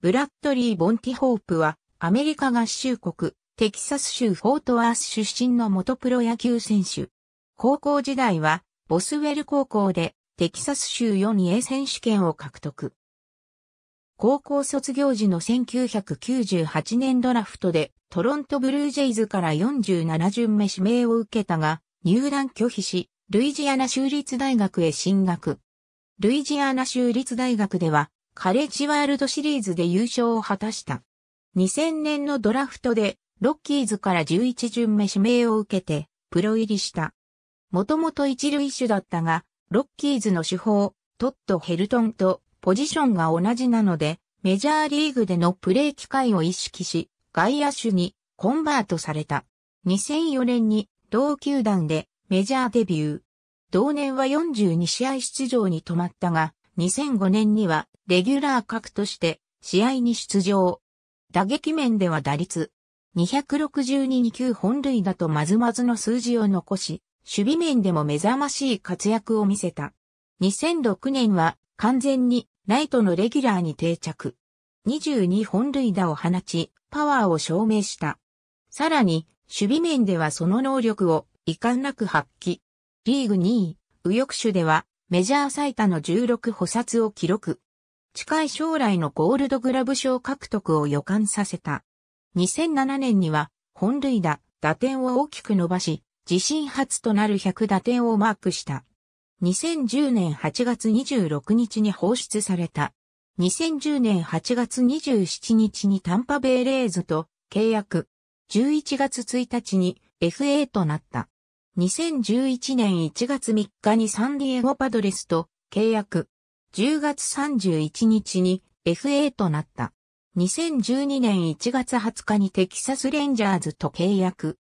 ブラッドリー・ボンティホープは、アメリカ合衆国、テキサス州フォートワース出身の元プロ野球選手。高校時代は、ボスウェル高校で、テキサス州 4A 選手権を獲得。高校卒業時の1998年ドラフトで、トロントブルージェイズから47巡目指名を受けたが、入団拒否し、ルイジアナ州立大学へ進学。ルイジアナ州立大学では、カレッジワールドシリーズで優勝を果たした。2000年のドラフトで、ロッキーズから11巡目指名を受けて、プロ入りした。もともと一塁手だったが、ロッキーズの主砲、トット・ヘルトンとポジションが同じなので、メジャーリーグでのプレー機会を意識し、外野手にコンバートされた。2004年に同球団でメジャーデビュー。同年は42試合出場に止まったが、2005年にはレギュラー格として試合に出場。打撃面では打率262球本塁打とまずまずの数字を残し、守備面でも目覚ましい活躍を見せた。2006年は完全にライトのレギュラーに定着。22本塁打を放ち、パワーを証明した。さらに、守備面ではその能力を遺憾なく発揮。リーグ2位、右翼手ではメジャー最多の16補殺を記録。近い将来のゴールドグラブ賞獲得を予感させた。2007年には本塁打、打点を大きく伸ばし、自身初となる100打点をマークした。2010年8月26日に放出された。2010年8月27日にタンパベイレーズと契約。11月1日に FA となった。2011年1月3日にサンディエゴパドレスと契約。10月31日に FA となった。2012年1月20日にテキサスレンジャーズと契約。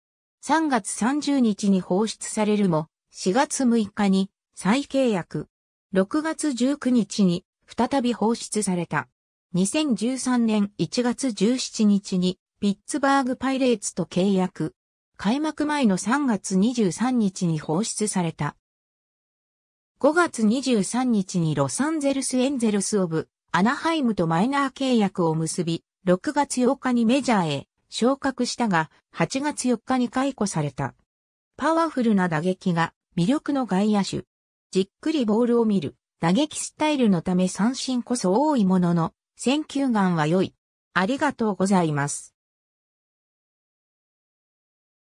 3月30日に放出されるも、4月6日に再契約。6月19日に再び放出された。2013年1月17日にピッツバーグパイレーツと契約。開幕前の3月23日に放出された。5月23日にロサンゼルスエンゼルスオブアナハイムとマイナー契約を結び、6月8日にメジャーへ昇格したが、8月4日に解雇された。パワフルな打撃が魅力の外野手。じっくりボールを見る。打撃スタイルのため三振こそ多いものの、選球眼は良い。ありがとうございます。